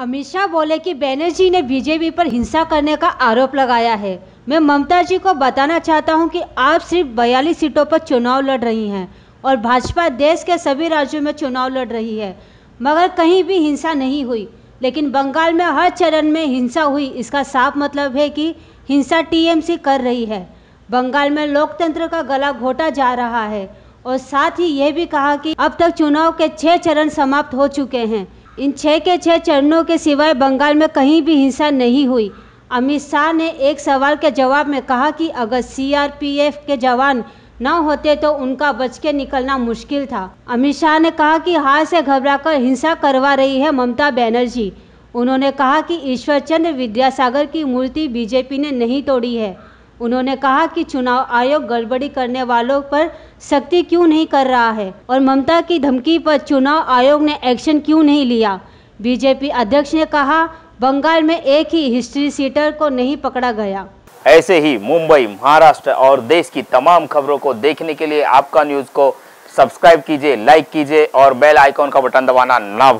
अमित शाह बोले कि बैनर्जी ने बीजेपी पर हिंसा करने का आरोप लगाया है मैं ममता जी को बताना चाहता हूं कि आप सिर्फ बयालीस सीटों पर चुनाव लड़ रही हैं और भाजपा देश के सभी राज्यों में चुनाव लड़ रही है मगर कहीं भी हिंसा नहीं हुई लेकिन बंगाल में हर चरण में हिंसा हुई इसका साफ मतलब है कि हिंसा टी कर रही है बंगाल में लोकतंत्र का गला घोटा जा रहा है और साथ ही यह भी कहा कि अब तक चुनाव के छः चरण समाप्त हो चुके हैं इन छः के छः चरणों के सिवाय बंगाल में कहीं भी हिंसा नहीं हुई अमित शाह ने एक सवाल के जवाब में कहा कि अगर सीआरपीएफ के जवान न होते तो उनका बच के निकलना मुश्किल था अमित शाह ने कहा कि हार से घबराकर हिंसा करवा रही है ममता बनर्जी उन्होंने कहा कि ईश्वरचंद्र विद्यासागर की मूर्ति बीजेपी ने नहीं तोड़ी है उन्होंने कहा कि चुनाव आयोग गड़बड़ी करने वालों पर सख्ती क्यों नहीं कर रहा है और ममता की धमकी पर चुनाव आयोग ने एक्शन क्यों नहीं लिया बीजेपी अध्यक्ष ने कहा बंगाल में एक ही हिस्ट्री सीटर को नहीं पकड़ा गया ऐसे ही मुंबई महाराष्ट्र और देश की तमाम खबरों को देखने के लिए आपका न्यूज को सब्सक्राइब कीजिए लाइक कीजिए और बेल आइकॉन का बटन दबाना ना